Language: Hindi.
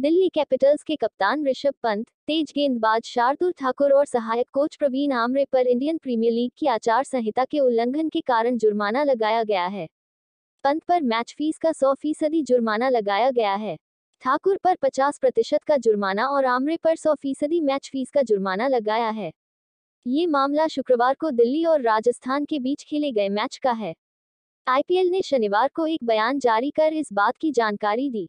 दिल्ली कैपिटल्स के कप्तान ऋषभ पंत तेज गेंदबाज शार्दुल ठाकुर और सहायक कोच प्रवीण आमरे पर इंडियन प्रीमियर लीग की आचार संहिता के उल्लंघन के कारण जुर्माना लगाया गया है पंत पर मैच फीस का सौ फीसदी जुर्माना लगाया गया है ठाकुर पर पचास प्रतिशत का जुर्माना और आमरे पर सौ फीसदी मैच फीस का जुर्माना लगाया है ये मामला शुक्रवार को दिल्ली और राजस्थान के बीच खेले गए मैच का है आईपीएल ने शनिवार को एक बयान जारी कर इस बात की जानकारी दी